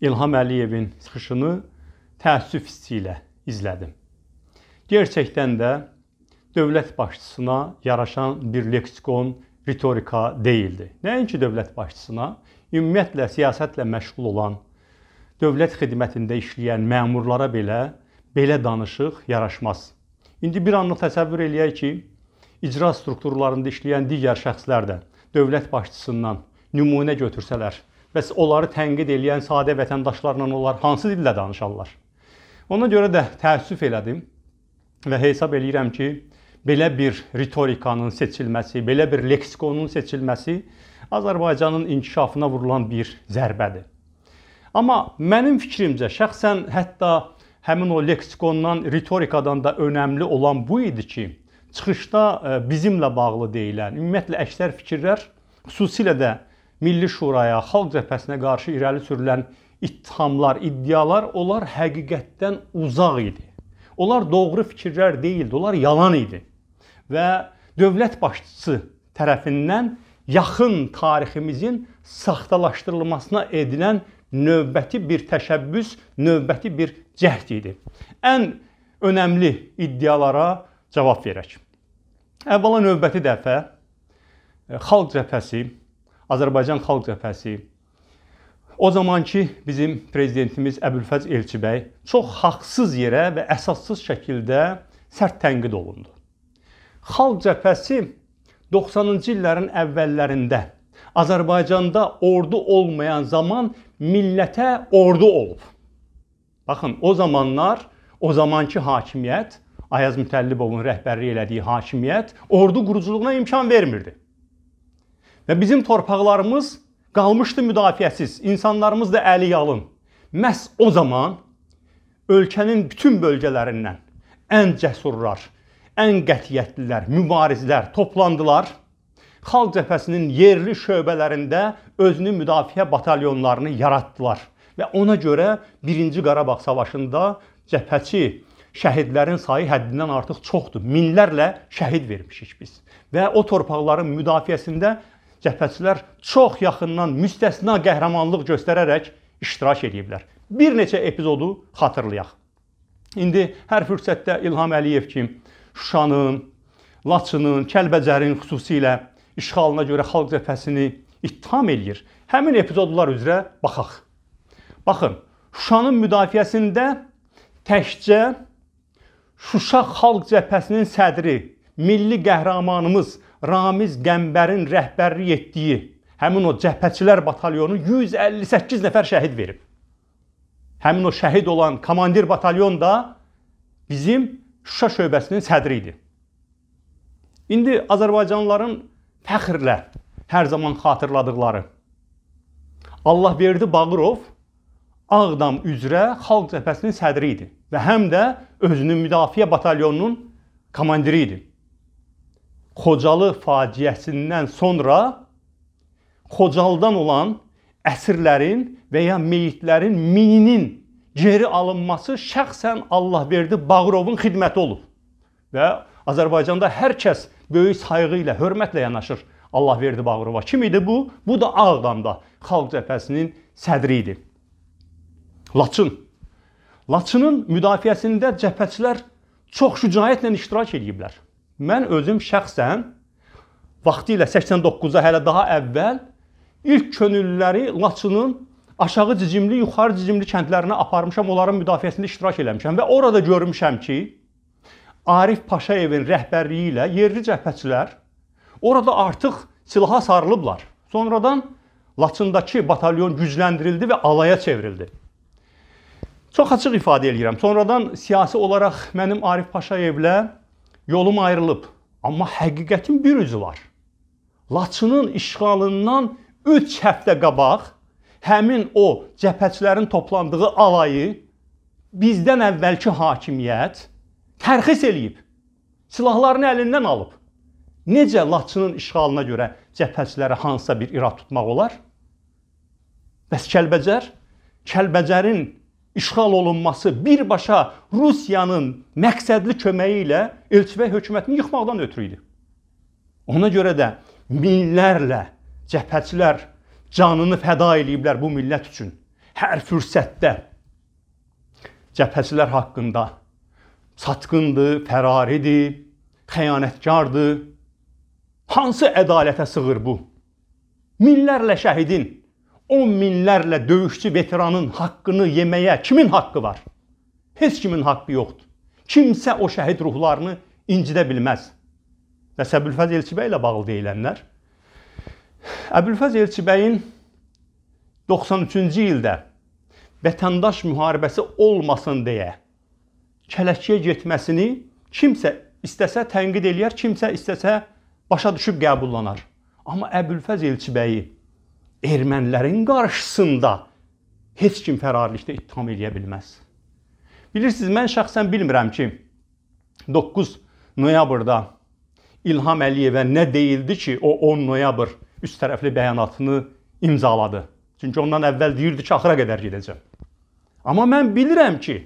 İlham Əliyevin çıxışını təəssüf hissi ilə izlədim. Gerçəkdən də dövlət başçısına yaraşan bir leksikon, ritorika deyildi. Nəinki dövlət başçısına, ümumiyyətlə siyasətlə məşğul olan, dövlət xidmətində işləyən məmurlara belə belə danışıq yaraşmaz. İndi bir anlıq təsəvvür eləyək ki, icra strukturlarında işləyən digər şəxslər də dövlət başçısından nümunə götürsələr, Bəs onları tənqid edən sadə vətəndaşlarla onlar hansı dillə danışarlar? Ona görə də təəssüf elədim və hesab eləyirəm ki, belə bir ritorikanın seçilməsi, belə bir leksikonun seçilməsi Azərbaycanın inkişafına vurulan bir zərbədir. Amma mənim fikrimcə şəxsən hətta həmin o leksikondan, ritorikadan da önəmli olan bu idi ki, çıxışda e, bizimlə bağlı deyilən ümumiyyətlə əksər fikirlər xüsusilə də Milli Şuraya, Xalq Cəbhəsinə qarşı irəli sürülən ittihamlar, iddialar onlar həqiqətdən uzaq idi. Onlar doğru fikirlər deyildi, onlar yalan idi. Və dövlət başçısı tərəfindən yaxın tariximizin saxtalaşdırılmasına edilən növbəti bir təşəbbüs, növbəti bir cəhd idi. Ən önəmli iddialara cavab verək. Əvvəla növbəti dəfə e, Xalq Cəbhəsi Azərbaycan Xalq Cəbhəsi, o zamanki bizim prezidentimiz Əbülfəz Elçi bəy çox haqsız yerə və əsassız şəkildə sərt tənqid olundu. Xalq Cəbhəsi 90-cı illərin əvvəllərində Azərbaycanda ordu olmayan zaman millətə ordu olub. Baxın, o zamanlar, o zamanki hakimiyyət Ayaz Mütəllibovun rəhbərlik elədiyi hakimiyyət ordu quruculuğuna imkan vermirdi. Və bizim torpaqlarımız qalmışdı müdafiəsiz, insanlarımız da əli yalın. Məhz o zaman ölkənin bütün bölgələrindən ən cəsurlar, ən qətiyyətlilər, mübarizlər toplandılar. Xalq cəbhəsinin yerli şöbələrində özünü müdafiə batalyonlarını yaratdılar və ona görə 1-ci Qarabağ savaşında cəbhəçi şəhidlərin sayı həddindən artıq çoxdur. Minlərlə şəhid vermişik biz və o torpaqların müdafiəsində cəbhəçilər çox yaxından müstəsna qəhrəmanlıq göstərərək iştirak ediblər. Bir neçə epizodu xatırlayaq. İndi hər fürsətdə İlham Əliyev kimi Şuşanın, Laçının, Kəlbəcərin xüsusilə işğalına görə xalq cəbhəsini ittiham eləyir. Həmin epizodlar üzrə baxaq. Baxın, Şuşanın müdafiəsində təkcə Şuşa xalq cəbhəsinin sədri, milli qəhrəmanımız Ramiz Qəmbərin rəhbərlik etdiyi həmin o cəbhəçilər batalyonu 158 nəfər şəhid verib. Həmin o şəhid olan komandir batalyon da bizim Şuşa şöbəsinin sədri idi. İndi Azərbaycanlıların fəxrlə hər zaman xatırladıqları Allahverdi Bağırov Ağdam üzrə xalq cəbhəsinin sədri idi və həm də özünün müdafiə batalyonunun komandiri idi. Xocalı faciəsindən sonra Xocalıdan olan əsirlərin və ya meyitlərin mininin geri alınması şəxsən Allahverdi Bağırovun xidməti olub. Və Azərbaycanda hər kəs böyük sayğı ilə, hörmətlə yanaşır Allahverdi Bağırova. Kim idi bu? Bu da Ağdamda Xalq Cəbhəsinin sədri idi. Laçın. Laçının müdafiəsində cəbhəçilər çox şücaətlə iştirak ediblər. Mən özüm şəxsən vaxtı ilə 89-a hələ daha əvvəl ilk könüllüləri Laçının aşağı cicimli, yuxarı cicimli kəndlərinə aparmışam, onların müdafiəsində iştirak eləmişəm və orada görmüşəm ki, Arif Paşayevin rəhbərliyi ilə yerli cəbhəçilər orada artıq silaha sarılıblar. Sonradan Laçındakı batalyon gücləndirildi və alaya çevrildi. Çox açıq ifadə edirəm. Sonradan siyasi olaraq mənim Arif Paşayevlə yolum ayrılıb. Amma həqiqətin bir üzü var. Laçının işğalından 3 həftə qabaq həmin o cəbhəçilərin toplandığı alayı bizdən əvvəlki hakimiyyət tərxis eləyib. Silahlarını əlindən alıb. Necə Laçının işğalına görə cəbhəçilərə hansısa bir irad tutmaq olar? Bəs Kəlbəcər? Kəlbəcərin işğal olunması birbaşa Rusiyanın məqsədli köməyi ilə Elçibəy hökumətini yıxmaqdan ötürü idi. Ona görə də minlərlə cəbhəçilər canını fəda eləyiblər bu millət üçün. Hər fürsətdə cəbhəçilər haqqında satqındır, fəraridir, xəyanətkardır. Hansı ədalətə sığır bu? Minlərlə şəhidin 10 minlərlə döyüşçü veteranın haqqını yeməyə kimin haqqı var? Heç kimin haqqı yoxdur. Kimsə o şəhid ruhlarını incidə bilməz. Və Səbülfəz Elçibəy ilə bağlı deyilənlər Əbülfəz Elçibəyin 93-cü ildə vətəndaş müharibəsi olmasın deyə kələkiyə getməsini kimsə istəsə tənqid eləyər, kimsə istəsə başa düşüb qəbullanar. Amma Əbülfəz Elçibəyi ermənilərin qarşısında heç kim fərarlıqda ittiham eləyə bilməz. Bilirsiniz, mən şəxsən bilmirəm ki, 9 noyabrda İlham Əliyevə nə deyildi ki, o 10 noyabr üst tərəfli bəyanatını imzaladı. Çünki ondan əvvəl deyirdi ki, axıra qədər gedəcəm. Amma mən bilirəm ki,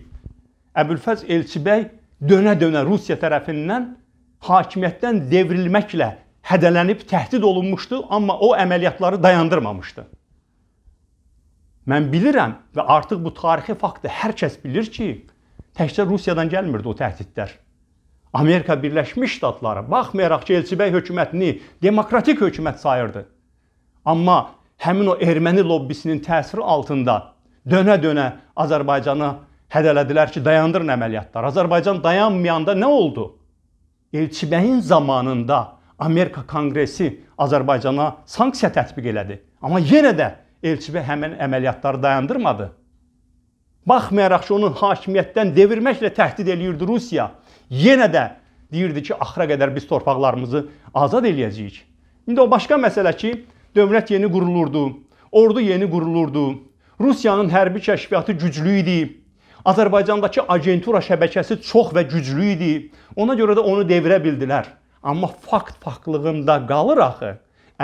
Əbülfəz Elçibəy dönə-dönə Rusiya tərəfindən hakimiyyətdən devrilməklə hədələnib təhdid olunmuşdu, amma o əməliyyatları dayandırmamışdı. Mən bilirəm və artıq bu tarixi faktı hər kəs bilir ki, təkcə Rusiyadan gəlmirdi o təhdidlər. Amerika Birləşmiş Ştatları baxmayaraq ki, Elçibəy hökumətini demokratik hökumət sayırdı. Amma həmin o erməni lobbisinin təsiri altında dönə-dönə Azərbaycanı hədələdilər ki, dayandırın əməliyyatlar. Azərbaycan dayanmayanda nə oldu? Elçibəyin zamanında Amerika Konqresi Azərbaycana sanksiya tətbiq elədi. Amma yenə də elçi və həmin əməliyyatları dayandırmadı. Baxmayaraq ki, onu hakimiyyətdən devirməklə təhdid eləyirdi Rusiya. Yenə də deyirdi ki, axıra qədər biz torpaqlarımızı azad eləyəcəyik. İndi o başqa məsələ ki, dövlət yeni qurulurdu, ordu yeni qurulurdu. Rusiyanın hərbi kəşfiyyatı güclü idi. Azərbaycandakı agentura şəbəkəsi çox və güclü idi. Ona görə də onu devirə bildilər. Amma fakt faklığında qalır axı.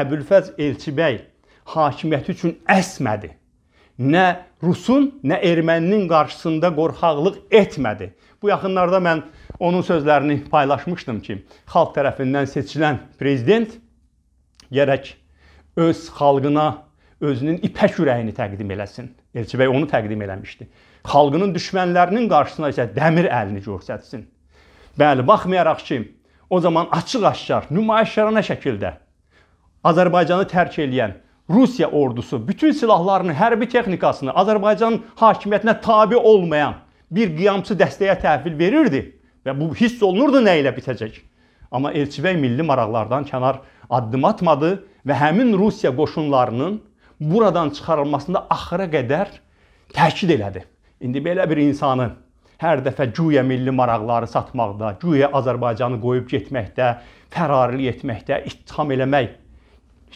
Əbülfəz Elçibəy hakimiyyəti üçün əsmədi. Nə Rusun, nə erməninin qarşısında qorxaqlıq etmədi. Bu yaxınlarda mən onun sözlərini paylaşmışdım ki, xalq tərəfindən seçilən prezident gərək öz xalqına özünün ipək ürəyini təqdim eləsin. Elçibəy onu təqdim eləmişdi. Xalqının düşmənlərinin qarşısına isə dəmir əlini göstərsin. Bəli, baxmayaraq ki, o zaman açıq-aşkar, nümayişkarana şəkildə Azərbaycanı tərk eləyən Rusiya ordusu bütün silahlarını, hərbi texnikasını Azərbaycanın hakimiyyətinə tabi olmayan bir qiyamçı dəstəyə təhvil verirdi və bu hiss olunurdu nə ilə bitəcək. Amma Elçibəy milli maraqlardan kənar addım atmadı və həmin Rusiya qoşunlarının buradan çıxarılmasında axıra qədər təkid elədi. İndi belə bir insanın hər dəfə güya milli maraqları satmaqda, güya Azərbaycanı qoyub getməkdə, fərarlı etməkdə ittiham eləmək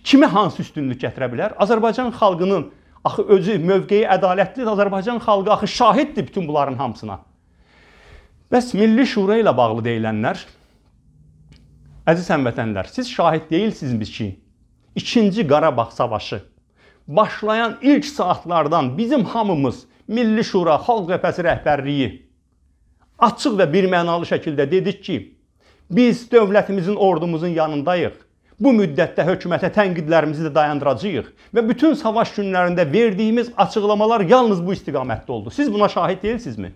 kimi hansı üstünlük gətirə bilər? Azərbaycan xalqının axı özü mövqeyi ədalətlidir. Azərbaycan xalqı axı şahiddir bütün bunların hamısına. Bəs Milli Şura ilə bağlı deyilənlər Əziz həmvətənlər, siz şahid deyilsinizmi ki, 2-ci Qarabağ savaşı başlayan ilk saatlardan bizim hamımız Milli Şura, Xalq Qəfəsi rəhbərliyi açıq və birmənalı şəkildə dedik ki, biz dövlətimizin, ordumuzun yanındayıq. Bu müddətdə hökumətə tənqidlərimizi də dayandıracağıq və bütün savaş günlərində verdiyimiz açıqlamalar yalnız bu istiqamətdə oldu. Siz buna şahid deyilsinizmi?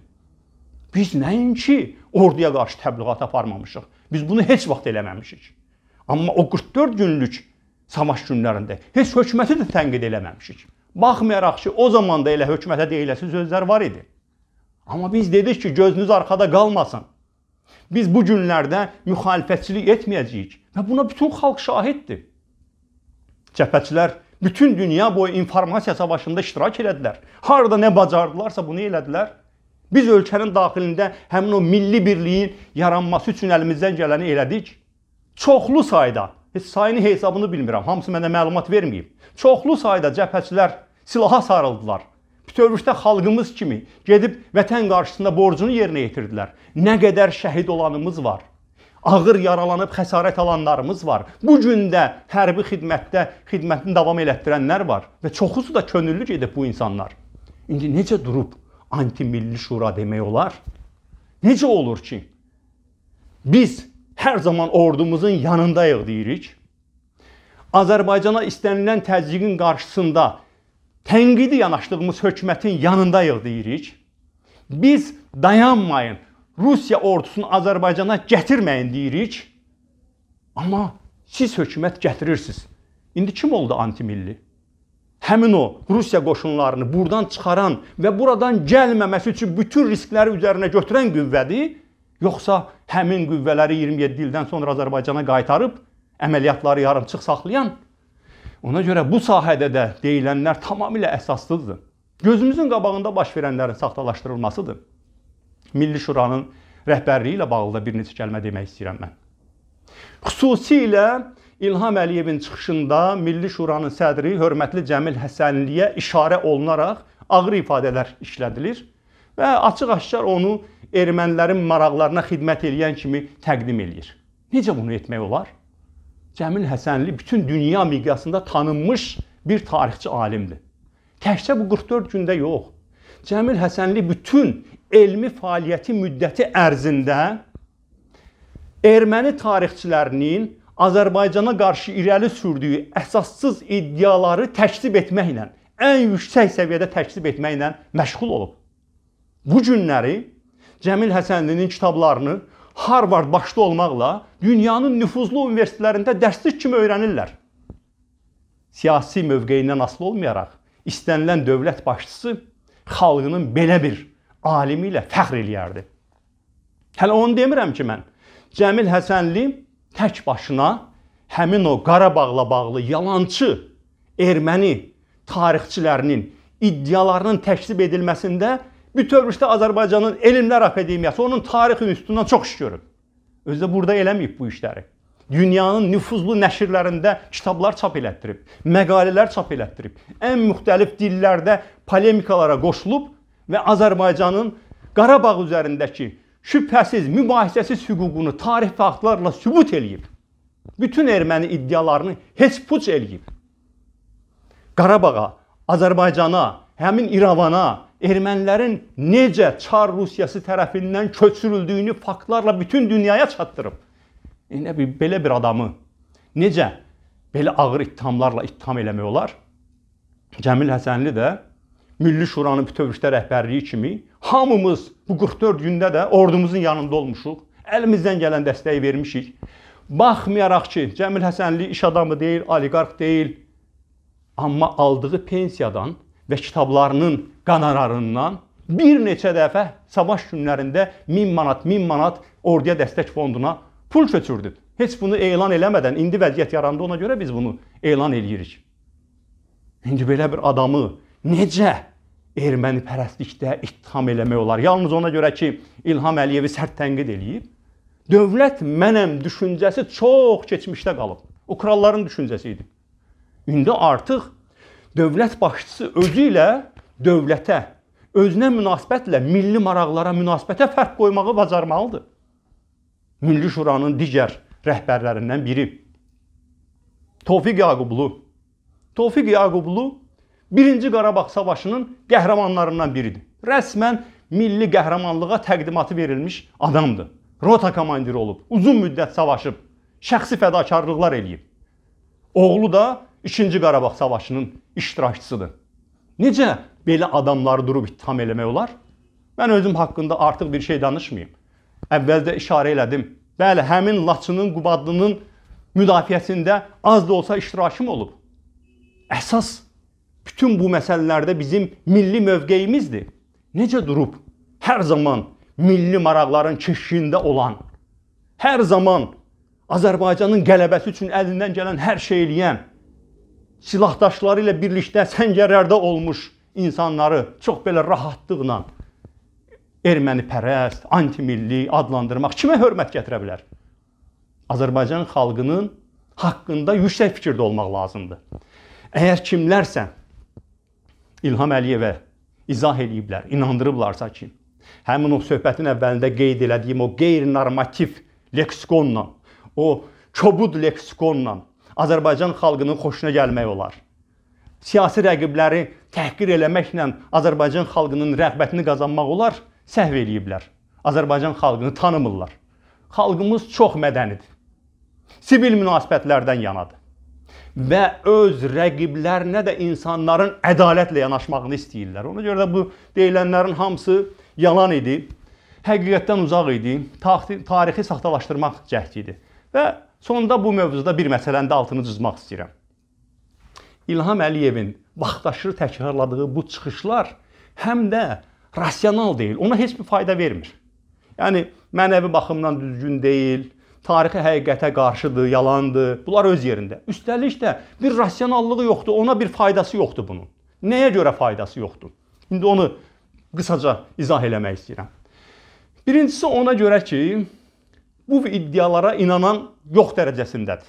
Biz nəinki orduya qarşı təbliğat aparmamışıq. Biz bunu heç vaxt eləməmişik. Amma o 44 günlük savaş günlərində heç hökuməti də tənqid eləməmişik. Baxmayaraq ki, o zaman da elə hökumətə deyiləsi sözlər var idi. Amma biz dedik ki, gözünüz arxada qalmasın. Biz bu günlərdə müxalifətçilik etməyəcəyik və buna bütün xalq şahiddir. Cəbhəçilər bütün dünya boyu informasiya savaşında iştirak elədilər. Harda nə bacardılarsa bunu elədilər. Biz ölkənin daxilində həmin o milli birliyin yaranması üçün əlimizdən gələni elədik. Çoxlu sayda, heç sayını hesabını bilmirəm, hamısı mənə məlumat verməyib. Çoxlu sayda cəbhəçilər silaha sarıldılar. Bütövlükdə xalqımız kimi gedib vətən qarşısında borcunu yerinə yetirdilər. Nə qədər şəhid olanımız var. Ağır yaralanıb xəsarət alanlarımız var. Bu gün də hərbi xidmətdə xidmətini davam elətdirənlər var və çoxusu da könüllü gedib bu insanlar. İndi necə durub antimilli şura demək olar? Necə olur ki, biz hər zaman ordumuzun yanındayıq deyirik. Azərbaycana istənilən təzyiqin qarşısında tənqidi yanaşdığımız hökumətin yanındayıq deyirik. Biz dayanmayın, Rusiya ordusunu Azərbaycana gətirməyin deyirik. Amma siz hökumət gətirirsiniz. İndi kim oldu antimilli? Həmin o Rusiya qoşunlarını burdan çıxaran və buradan gəlməməsi üçün bütün riskləri üzərinə götürən qüvvədir, yoxsa həmin qüvvələri 27 ildən sonra Azərbaycana qaytarıb əməliyyatları yarımçıq saxlayan Ona görə bu sahədə də deyilənlər tamamilə əsaslıdır. Gözümüzün qabağında baş verənlərin saxtalaşdırılmasıdır. Milli Şuranın rəhbərliyi ilə bağlı da bir neçə kəlmə demək istəyirəm mən. Xüsusilə İlham Əliyevin çıxışında Milli Şuranın sədri hörmətli Cəmil Həsənliyə işarə olunaraq ağır ifadələr işlədilir və açıq-aşkar onu ermənilərin maraqlarına xidmət edən kimi təqdim eləyir. Necə bunu etmək olar? Cəmil Həsənli bütün dünya miqyasında tanınmış bir tarixçi alimdir. Təkcə bu 44 gündə yox. Cəmil Həsənli bütün elmi fəaliyyəti müddəti ərzində erməni tarixçilərinin Azərbaycana qarşı irəli sürdüyü əsassız iddiaları təkzib etməklə, ən yüksək səviyyədə təkzib etməklə məşğul olub. Bu günləri Cəmil Həsənlinin kitablarını Harvard başda olmaqla dünyanın nüfuzlu universitetlərində dərslik kimi öyrənirlər. Siyasi mövqeyindən asılı olmayaraq istənilən dövlət başçısı xalqının belə bir alimi ilə fəxr eləyərdi. Hələ onu demirəm ki mən. Cəmil Həsənli tək başına həmin o Qarabağla bağlı yalançı erməni tarixçilərinin iddialarının təkzib edilməsində Bütövlükdə Azərbaycanın Elmlər Akademiyası onun tarixi institutundan çox iş görüb. Özü də burada eləməyib bu işləri. Dünyanın nüfuzlu nəşrlərində kitablar çap elətdirib, məqalələr çap elətdirib, ən müxtəlif dillərdə polemikalara qoşulub və Azərbaycanın Qarabağ üzərindəki şübhəsiz, mübahisəsiz hüququnu tarix faktlarla sübut eləyib. Bütün erməni iddialarını heç puç eləyib. Qarabağa, Azərbaycana, həmin İrəvana, ermənilərin necə Çar Rusiyası tərəfindən köçürüldüyünü faktlarla bütün dünyaya çatdırıb. E, nə bir belə bir adamı necə belə ağır ittihamlarla ittiham eləmək olar? Cəmil Həsənli də Milli Şuranın bütövlükdə rəhbərliyi kimi hamımız bu 44 gündə də ordumuzun yanında olmuşuq. Əlimizdən gələn dəstəyi vermişik. Baxmayaraq ki, Cəmil Həsənli iş adamı deyil, oliqarx deyil, amma aldığı pensiyadan və kitablarının qanararından bir neçə dəfə savaş günlərində 1000 manat, 1000 manat orduya dəstək fonduna pul köçürdü. Heç bunu elan eləmədən, indi vəziyyət yarandı ona görə biz bunu elan eləyirik. İndi belə bir adamı necə erməni pərəstlikdə ittiham eləmək olar? Yalnız ona görə ki, İlham Əliyevi sərt tənqid eləyib. Dövlət mənəm düşüncəsi çox keçmişdə qalıb. Ukralların düşüncəsi idi. İndi artıq dövlət başçısı özü ilə dövlətə, özünə münasibətlə milli maraqlara münasibətə fərq qoymağı bacarmalıdır. Milli Şuranın digər rəhbərlərindən biri Tofiq Yaqublu. Tofiq Yaqublu 1-ci Qarabağ savaşının qəhrəmanlarından biridir. Rəsmən milli qəhrəmanlığa təqdimatı verilmiş adamdır. Rota komandiri olub, uzun müddət savaşıb, şəxsi fədakarlıqlar eləyib. Oğlu da İkinci Qarabağ savaşının iştirakçısıdır. Necə belə adamları durub ittiham eləmək olar? Mən özüm haqqında artıq bir şey danışmayım. Əvvəldə işarə elədim. Bəli, həmin Laçının, Qubadlının müdafiəsində az da olsa iştirakım olub. Əsas bütün bu məsələlərdə bizim milli mövqeyimizdir. Necə durub hər zaman milli maraqların keşiyində olan, hər zaman Azərbaycanın qələbəsi üçün əlindən gələn hər şey eləyən silahdaşları ilə birlikdə səngərlərdə olmuş insanları çox belə rahatlıqla erməni pərəst, antimilli adlandırmaq kimə hörmət gətirə bilər? Azərbaycan xalqının haqqında yüksək fikirdə olmaq lazımdır. Əgər kimlərsə İlham Əliyevə izah eləyiblər, inandırıblarsa ki, həmin o söhbətin əvvəlində qeyd elədiyim o qeyri-normativ leksikonla, o kobud leksikonla Azərbaycan xalqının xoşuna gəlmək olar. Siyasi rəqibləri təhqir eləməklə Azərbaycan xalqının rəğbətini qazanmaq olar, səhv eləyiblər. Azərbaycan xalqını tanımırlar. Xalqımız çox mədənidir. Sivil münasibətlərdən yanadır və öz rəqiblərinə də insanların ədalətlə yanaşmağını istəyirlər. Ona görə də bu deyilənlərin hamısı yalan idi. Həqiqətdən uzaq idi. Tarixi saxtalaşdırmaq cəhdi idi. Və Sonda bu mövzuda bir məsələndə altını cızmaq istəyirəm. İlham Əliyevin vaxtaşırı təkrarladığı bu çıxışlar həm də rasional deyil. Ona heç bir fayda vermir. Yəni mənəvi baxımdan düzgün deyil, tarixi həqiqətə qarşıdır, yalandır. Bunlar öz yerində. Üstəlik də bir rasionallığı yoxdur, ona bir faydası yoxdur bunun. Nəyə görə faydası yoxdur? İndi onu qısaca izah eləmək istəyirəm. Birincisi ona görə ki, bu iddialara inanan yox dərəcəsindədir.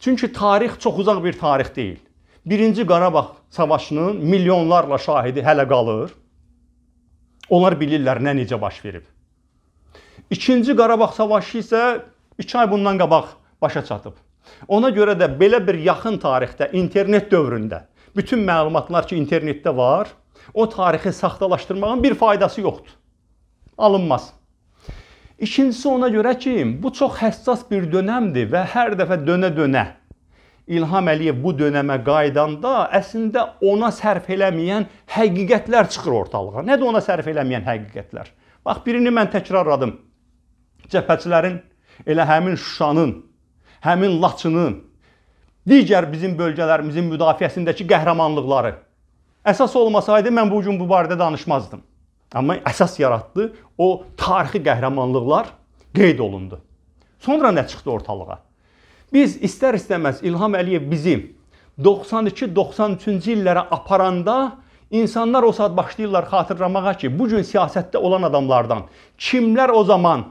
Çünki tarix çox uzaq bir tarix deyil. 1-ci Qarabağ savaşının milyonlarla şahidi hələ qalır. Onlar bilirlər nə necə baş verib. 2-ci Qarabağ savaşı isə 2 ay bundan qabaq başa çatıb. Ona görə də belə bir yaxın tarixdə, internet dövründə bütün məlumatlar ki, internetdə var, o tarixi saxtalaşdırmağın bir faydası yoxdur. Alınmaz. İkincisi ona görə ki, bu çox həssas bir dönəmdir və hər dəfə dönə-dönə İlham Əliyev bu dönəmə qaydanda əslində ona sərf eləməyən həqiqətlər çıxır ortalığa. Nədir ona sərf eləməyən həqiqətlər? Bax, birini mən təkrarladım. Cəbhəçilərin elə həmin Şuşanın, həmin Laçının, digər bizim bölgələrimizin müdafiəsindəki qəhrəmanlıqları əsas olmasaydı mən bu gün bu barədə danışmazdım. Amma əsas yaratdı o tarixi qəhrəmanlıqlar qeyd olundu. Sonra nə çıxdı ortalığa? Biz istər-istəməz İlham Əliyev bizi 92-93-cü illərə aparanda insanlar o saat başlayırlar xatırlamağa ki, bu gün siyasətdə olan adamlardan kimlər o zaman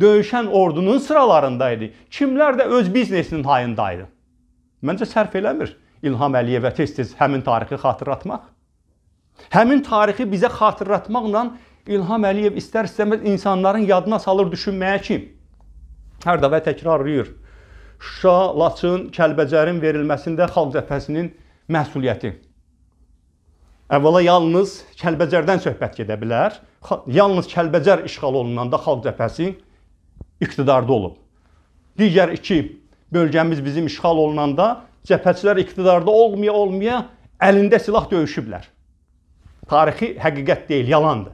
döyüşən ordunun sıralarında idi, kimlər də öz biznesinin hayında idi. Məncə sərf eləmir İlham Əliyevə tez-tez həmin tarixi xatırlatmaq. Həmin tarixi bizə xatırlatmaqla İlham Əliyev istər-istəməz insanların yadına salır düşünməyə ki, hər dəfə təkrarlayır. Şuşa, Laçın, Kəlbəcərin verilməsində xalq cəbhəsinin məsuliyyəti. Əvvəla yalnız Kəlbəcərdən söhbət gedə bilər. Yalnız Kəlbəcər işğal olunanda xalq cəbhəsi iqtidarda olub. Digər iki bölgəmiz bizim işğal olunanda cəbhəçilər iqtidarda olmaya-olmaya əlində silah döyüşüblər tarixi həqiqət deyil, yalandır.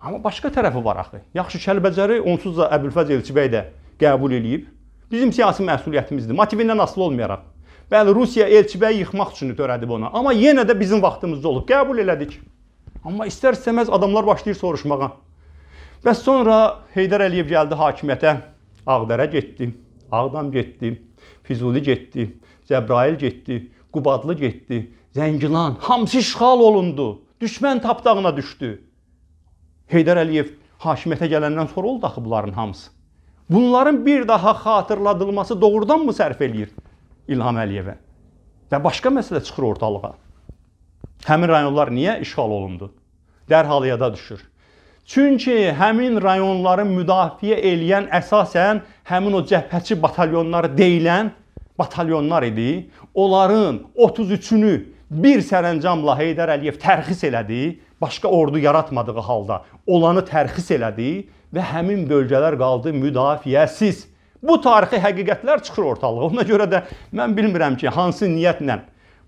Amma başqa tərəfi var axı. Yaxşı Kəlbəcəri onsuz da Əbülfəz Elçi bəy də qəbul eləyib. Bizim siyasi məsuliyyətimizdir. Motivindən asılı olmayaraq. Bəli, Rusiya Elçi bəyi yıxmaq üçün törədib ona, amma yenə də bizim vaxtımızda olub. Qəbul elədik. Amma istər-istəməz adamlar başlayır soruşmağa. Bəs sonra Heydər Əliyev gəldi hakimiyyətə. Ağdərə getdi, Ağdam getdi, Füzuli getdi, Cəbrayil getdi, Qubadlı getdi, Zəngilan hamısı işğal olundu. Düşmən tapdağına düşdü. Heydər Əliyev hakimiyyətə gələndən sonra oldu axı bunların hamısı. Bunların bir daha xatırladılması doğrudanmı sərf eləyir İlham Əliyevə? Və başqa məsələ çıxır ortalığa. Həmin rayonlar niyə işğal olundu? Dərhal yada düşür. Çünki həmin rayonları müdafiə eləyən əsasən həmin o cəbhəçi batalyonları deyilən batalyonlar idi. Onların 33-ünü bir sərəncamla Heydər Əliyev tərxis elədi, başqa ordu yaratmadığı halda olanı tərxis elədi və həmin bölgələr qaldı müdafiəsiz. Bu tarixi həqiqətlər çıxır ortalığa. Ona görə də mən bilmirəm ki, hansı niyyətlə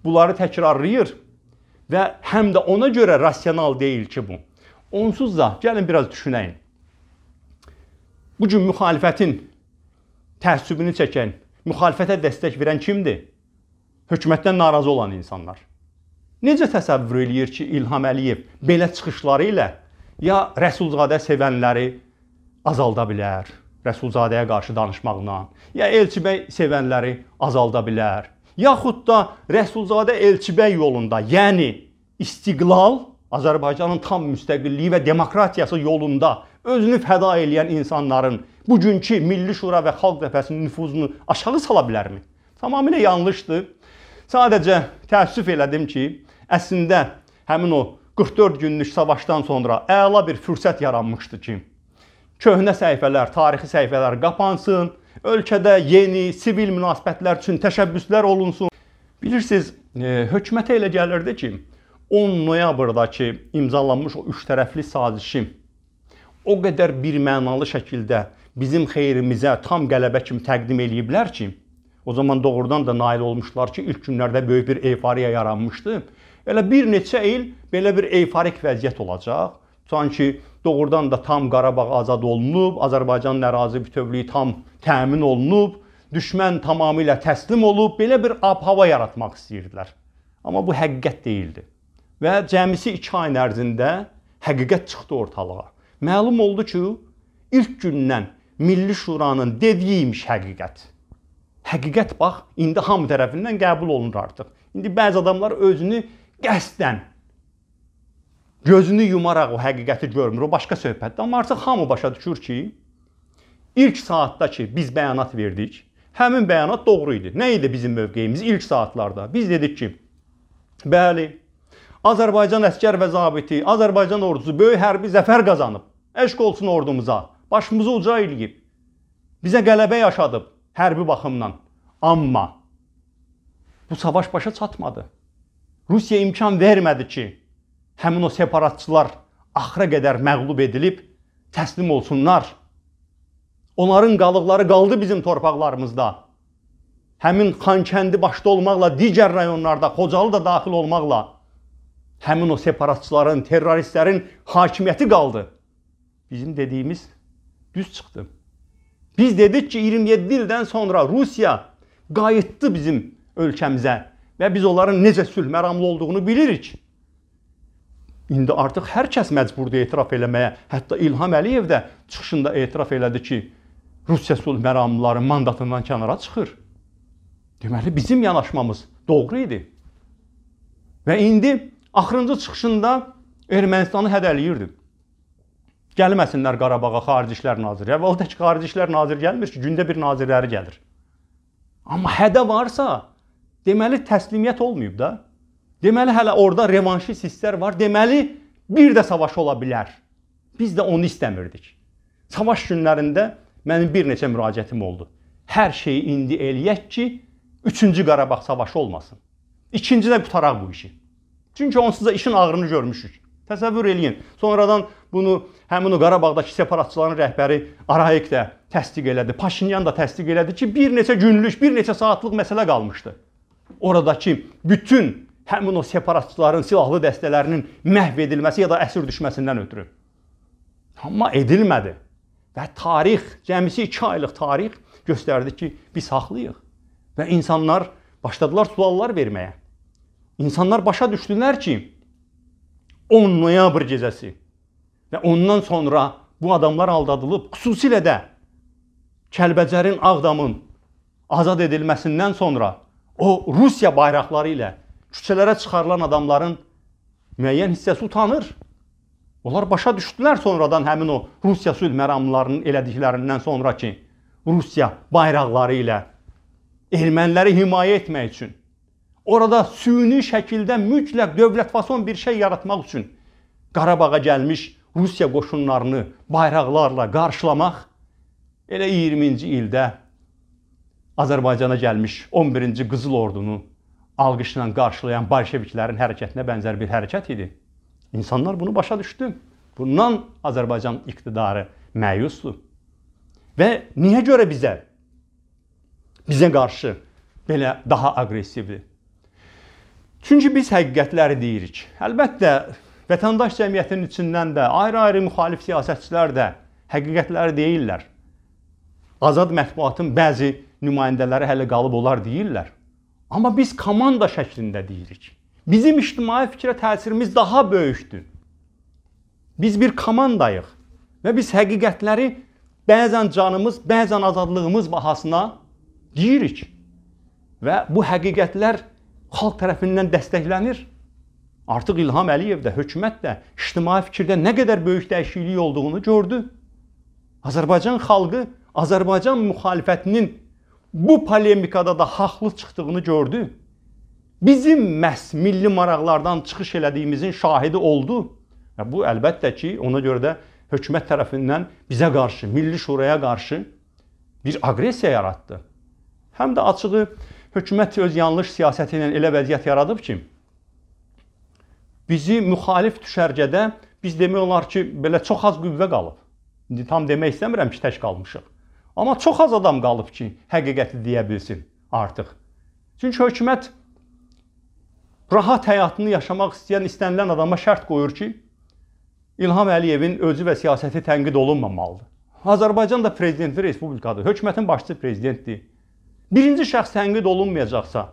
bunları təkrarlayır və həm də ona görə rasional deyil ki bu. Onsuz da gəlin biraz düşünəyin. Bu gün müxalifətin təəssübünü çəkən, müxalifətə dəstək verən kimdir? Hökumətdən narazı olan insanlar. Necə təsəvvür eləyir ki, İlham Əliyev belə çıxışları ilə ya Rəsulzadə sevənləri azalda bilər, Rəsulzadəyə qarşı danışmaqla, ya Elçi bəy sevənləri azalda bilər, yaxud da Rəsulzadə Elçi bəy yolunda, yəni istiqlal Azərbaycanın tam müstəqilliyi və demokratiyası yolunda özünü fəda eləyən insanların bugünkü Milli Şura və Xalq Cəbhəsinin nüfuzunu aşağı sala bilərmi? Tamamilə yanlışdır. Sadəcə təəssüf elədim ki, Əslində həmin o 44 günlük savaşdan sonra əla bir fürsət yaranmışdı ki, köhnə səhifələr, tarixi səhifələr qapansın, ölkədə yeni sivil münasibətlər üçün təşəbbüslər olunsun. Bilirsiniz, e, hökumətə elə gəlirdi ki, 10 noyabrdakı imzalanmış o üç tərəfli sazişi o qədər birmənalı şəkildə bizim xeyrimizə tam qələbə kimi təqdim eləyiblər ki, o zaman doğrudan da nail olmuşlar ki, ilk günlərdə böyük bir eyfariya yaranmışdı Belə bir neçə il belə bir eyfarik vəziyyət olacaq. Sanki doğrudan da tam Qarabağ azad olunub, Azərbaycanın ərazi bütövlüyü tam təmin olunub, düşmən tamamilə təslim olub, belə bir ab-hava yaratmaq istəyirdilər. Amma bu həqiqət değildi. Və cəmisi 2 ay ərzində həqiqət çıxdı ortalığa. Məlum oldu ki, ilk gündən Milli Şuranın dediyiymiş həqiqət. Həqiqət bax indi hamı tərəfindən qəbul olunur artıq. İndi bəzi adamlar özünü qəsdən gözünü yumaraq o həqiqəti görmür. O başqa söhbətdir. Amma artıq hamı başa düşür ki, ilk saatdakı biz bəyanat verdik. Həmin bəyanat doğru idi. Nə idi bizim mövqeyimiz ilk saatlarda? Biz dedik ki, bəli, Azərbaycan əskər və zabiti, Azərbaycan ordusu böyük hərbi zəfər qazanıb. Eşq olsun ordumuza. Başımızı uca eləyib. Bizə qələbə yaşadıb hərbi baxımdan. Amma bu savaş başa çatmadı. Rusiya imkan vermədi ki, həmin o separatçılar axıra qədər məğlub edilib təslim olsunlar. Onların qalıqları qaldı bizim torpaqlarımızda. Həmin Xankəndi başda olmaqla, digər rayonlarda, Xocalı da daxil olmaqla həmin o separatçıların, terroristlərin hakimiyyəti qaldı. Bizim dediyimiz düz çıxdı. Biz dedik ki, 27 ildən sonra Rusiya qayıtdı bizim ölkəmizə və biz onların necə sülh məramlı olduğunu bilirik. İndi artıq hər kəs məcburdur etiraf eləməyə. Hətta İlham Əliyev də çıxışında etiraf elədi ki, Rusiya sülh məramlıları mandatından kənara çıxır. Deməli bizim yanaşmamız doğru idi. Və indi axırıncı çıxışında Ermənistanı hədələyirdi. Gəlməsinlər Qarabağa xarici işlər naziri. Əvvəldə ki, xarici işlər naziri gəlmir ki, gündə bir nazirləri gəlir. Amma hədə varsa, Deməli təslimiyyət olmayıb da. Deməli hələ orada revanşist hisslər var. Deməli bir də savaş ola bilər. Biz də onu istəmirdik. Savaş günlərində mənim bir neçə müraciətim oldu. Hər şeyi indi eləyək ki, 3-cü Qarabağ savaşı olmasın. İkincidə qutaraq bu işi. Çünki onsuz da işin ağrını görmüşük. Təsəvvür eləyin. Sonradan bunu həmin o Qarabağdakı separatçıların rəhbəri Arayik də təsdiq elədi. Paşinyan da təsdiq elədi ki, bir neçə günlük, bir neçə saatlıq məsələ qalmışdı oradakı bütün həmin o separatçıların, silahlı dəstələrinin məhv edilməsi ya da əsir düşməsindən ötürü. Amma edilmədi. Və tarix, cəmisi 2 aylıq tarix göstərdi ki, biz haqlıyıq. Və insanlar başladılar suallar verməyə. İnsanlar başa düşdülər ki, 10 noyabr gecəsi və ondan sonra bu adamlar aldadılıb, xüsusilə də Kəlbəcərin Ağdamın azad edilməsindən sonra o Rusiya bayraqları ilə küçələrə çıxarılan adamların müəyyən hissəsi utanır. Onlar başa düşdülər sonradan həmin o Rusiya sülh məramlarının elədiklərindən sonra ki, Rusiya bayraqları ilə erməniləri himayə etmək üçün orada süni şəkildə mütləq dövlət fason bir şey yaratmaq üçün Qarabağa gəlmiş Rusiya qoşunlarını bayraqlarla qarşılamaq elə 20-ci ildə Azərbaycana gəlmiş 11-ci Qızıl Ordunu alqışla qarşılayan bolşeviklərin hərəkətinə bənzər bir hərəkət idi. İnsanlar bunu başa düşdü. Bundan Azərbaycan iqtidarı məyusdur. Və niyə görə bizə bizə qarşı belə daha aqressivdir? Çünki biz həqiqətləri deyirik. Əlbəttə, vətəndaş cəmiyyətinin içindən də ayrı-ayrı müxalif siyasətçilər də həqiqətləri deyirlər. Azad mətbuatın bəzi nümayəndələri hələ qalıb olar deyirlər. Amma biz komanda şəklində deyirik. Bizim ictimai fikrə təsirimiz daha böyükdür. Biz bir komandayıq və biz həqiqətləri bəzən canımız, bəzən azadlığımız bahasına deyirik. Və bu həqiqətlər xalq tərəfindən dəstəklənir. Artıq İlham Əliyev də, hökumət də ictimai fikirdə nə qədər böyük dəyişiklik olduğunu gördü. Azərbaycan xalqı Azərbaycan müxalifətinin bu polemikada da haqlı çıxdığını gördü. Bizim məhz milli maraqlardan çıxış elədiyimizin şahidi oldu. Və bu əlbəttə ki, ona görə də hökumət tərəfindən bizə qarşı, Milli Şuraya qarşı bir aqressiya yaratdı. Həm də açığı hökumət öz yanlış siyasəti ilə elə vəziyyət yaradıb ki, bizi müxalif düşərgədə biz demək olar ki, belə çox az qüvvə qalıb. İndi tam demək istəmirəm ki, tək qalmışıq. Amma çox az adam qalıb ki, həqiqəti deyə bilsin artıq. Çünki hökumət rahat həyatını yaşamaq istəyən istənilən adama şərt qoyur ki, İlham Əliyevin özü və siyasəti tənqid olunmamalıdır. Azərbaycan da prezidentli respublikadır. Hökumətin başçısı prezidentdir. Birinci şəxs tənqid olunmayacaqsa,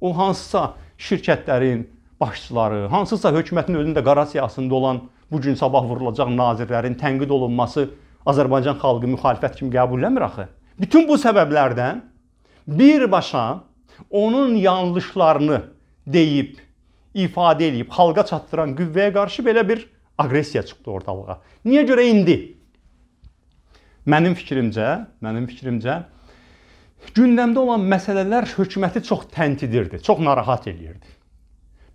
o hansısa şirkətlərin başçıları, hansısa hökumətin özündə qara siyasətində olan bu gün sabah vurulacaq nazirlərin tənqid olunması Azərbaycan xalqı müxalifət kimi qəbulləmir axı. Bütün bu səbəblərdən birbaşa onun yanlışlarını deyib, ifadə edib, xalqa çatdıran qüvvəyə qarşı belə bir aqressiya çıxdı ortalığa. Niyə görə indi? Mənim fikrimcə, mənim fikrimcə gündəmdə olan məsələlər hökuməti çox təntidirdi, çox narahat eləyirdi.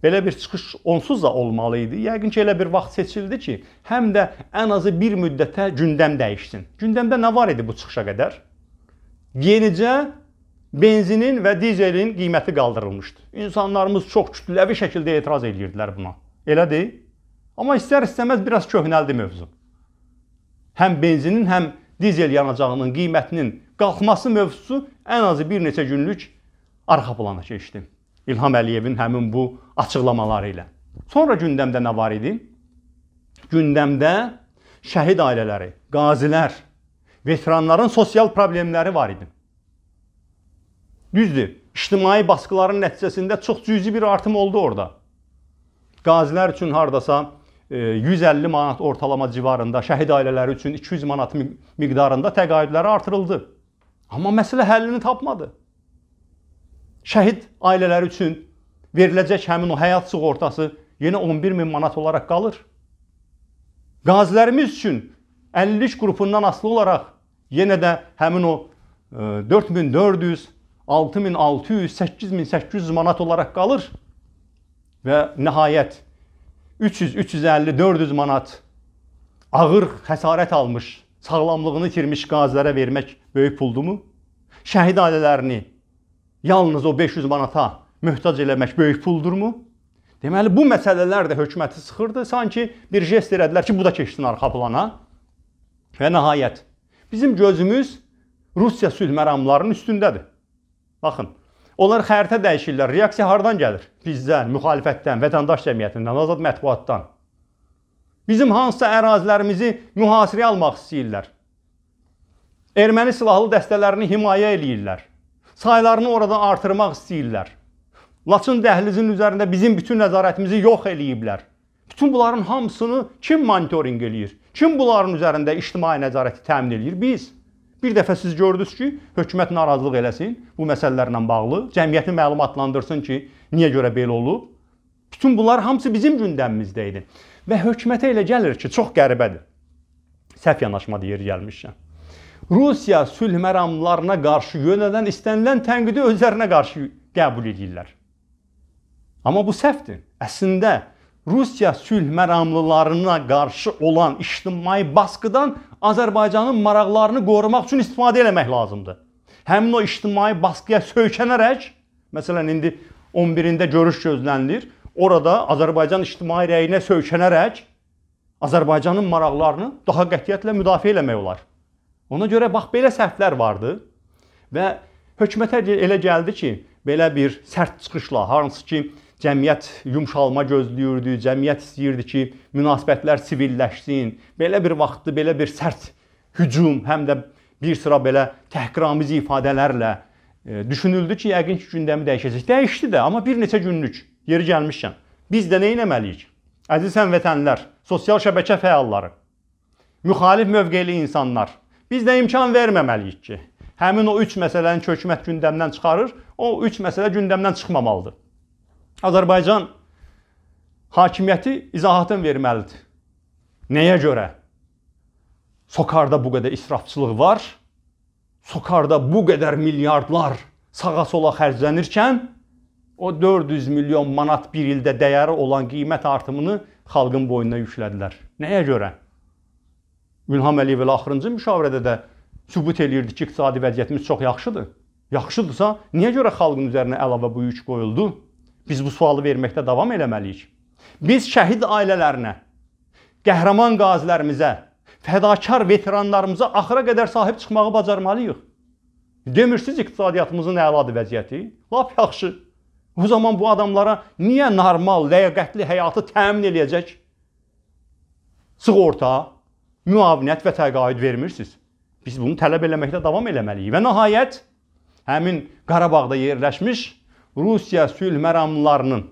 Belə bir çıxış onsuz da olmalı idi. Yəqin ki, elə bir vaxt seçildi ki, həm də ən azı bir müddətə gündəm dəyişsin. Gündəmdə nə var idi bu çıxışa qədər? Yenicə benzinin və dizelin qiyməti qaldırılmışdı. İnsanlarımız çox kütləvi şəkildə etiraz edirdilər buna. Elədir? Amma istər-istəməz biraz köhnəldi mövzu. Həm benzinin, həm dizel yanacağının qiymətinin qalxması mövzusu ən azı bir neçə günlük arxa plana keçdi. İlham Əliyevin həmin bu açıqlamaları ilə. Sonra gündəmdə nə var idi? Gündəmdə şəhid ailələri, qazilər, veteranların sosial problemləri var idi. Düzdür, ictimai baskıların nəticəsində çox cüzi bir artım oldu orada. Qazilər üçün hardasa 150 e, manat ortalama civarında, şəhid ailələri üçün 200 manat miqdarında təqaüdləri artırıldı. Amma məsələ həllini tapmadı şəhid ailələri üçün veriləcək həmin o həyat sığortası yenə 11 min manat olaraq qalır. Qazilərimiz üçün 50 qrupundan asılı olaraq yenə də həmin o 4400, 6600, 8800 manat olaraq qalır və nəhayət 300, 350, 400 manat ağır xəsarət almış, sağlamlığını itirmiş qazilərə vermək böyük puldumu? Şəhid ailələrini yalnız o 500 manata möhtac eləmək böyük puldurmu? Deməli, bu məsələlər də hökuməti sıxırdı. Sanki bir jest elədilər ki, bu da keçsin arxa plana. Və nəhayət, bizim gözümüz Rusiya sülh məramlarının üstündədir. Baxın, onlar xəritə dəyişirlər. Reaksiya hardan gəlir? Bizdən, müxalifətdən, vətəndaş cəmiyyətindən, azad mətbuatdan. Bizim hansısa ərazilərimizi mühasirəyə almaq istəyirlər. Erməni silahlı dəstələrini himayə eləyirlər saylarını orada artırmaq istəyirlər. Laçın dəhlizinin üzərində bizim bütün nəzarətimizi yox eləyiblər. Bütün bunların hamısını kim monitorinq eləyir? Kim bunların üzərində ictimai nəzarəti təmin eləyir? Biz. Bir dəfə siz gördünüz ki, hökumət narazılıq eləsin bu məsələlərlə bağlı, cəmiyyəti məlumatlandırsın ki, niyə görə belə olub? Bütün bunlar hamısı bizim gündəmimizdə idi. Və hökumətə elə gəlir ki, çox qəribədir. Səhv yanaşmadı yeri gəlmişkən. Rusiya sülh məramlarına qarşı yönələn istənilən tənqidi özlərinə qarşı qəbul edirlər. Amma bu səhvdir. Əslində Rusiya sülh məramlılarına qarşı olan ictimai baskıdan Azərbaycanın maraqlarını qorumaq üçün istifadə etmək lazımdır. Həmin o ictimai baskıya söykənərək, məsələn indi 11-də görüş gözlənilir. Orada Azərbaycan ictimai rəyinə söykənərək Azərbaycanın maraqlarını daha qətiyyətlə müdafiə etmək olar. Ona görə bax belə səhvlər vardı və hökumətə elə gəldi ki, belə bir sərt çıxışla, hansı ki, cəmiyyət yumşalma gözləyirdi, cəmiyyət istəyirdi ki, münasibətlər sivilləşsin. Belə bir vaxtda belə bir sərt hücum, həm də bir sıra belə təhqiramiz ifadələrlə e, düşünüldü ki, yəqin ki, gündəmi dəyişəcək. Dəyişdi də, amma bir neçə günlük yeri gəlmişkən biz də nə etməliyik? Əziz həmvətənlər, sosial şəbəkə fəalları, müxalif mövqeli insanlar Biz də imkan verməməliyik ki, həmin o 3 məsələni hökumət gündəmdən çıxarır, o 3 məsələ gündəmdən çıxmamalıdır. Azərbaycan hakimiyyəti izahatın verməlidir. Nəyə görə? Sokarda bu qədər israfçılıq var, sokarda bu qədər milyardlar sağa sola xərclənirkən o 400 milyon manat bir ildə dəyəri olan qiymət artımını xalqın boynuna yüklədilər. Nəyə görə? İlham Əliyev ilə axırıncı müşavirədə də sübut eləyirdi ki, iqtisadi vəziyyətimiz çox yaxşıdır. Yaxşıdırsa, niyə görə xalqın üzərinə əlavə bu yük qoyuldu? Biz bu sualı verməkdə davam eləməliyik. Biz şəhid ailələrinə, qəhrəman qazilərimizə, fədakar veteranlarımıza axıra qədər sahib çıxmağı bacarmalıyıq. Demirsiniz iqtisadiyyatımızın əladır vəziyyəti? Lap yaxşı. Bu zaman bu adamlara niyə normal, ləyaqətli həyatı təmin eləyəcək? Sığorta, müavinət və təqaüd vermirsiniz. Biz bunu tələb eləməkdə davam eləməliyik. Və nəhayət həmin Qarabağda yerləşmiş Rusiya sülh məramlılarının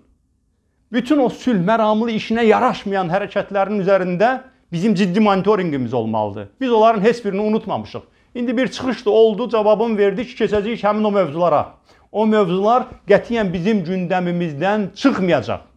bütün o sülh məramlı işinə yaraşmayan hərəkətlərinin üzərində bizim ciddi monitorinqimiz olmalıdır. Biz onların heç birini unutmamışıq. İndi bir çıxışdı, oldu, cavabını verdik, keçəcəyik həmin o mövzulara. O mövzular qətiyyən bizim gündəmimizdən çıxmayacaq.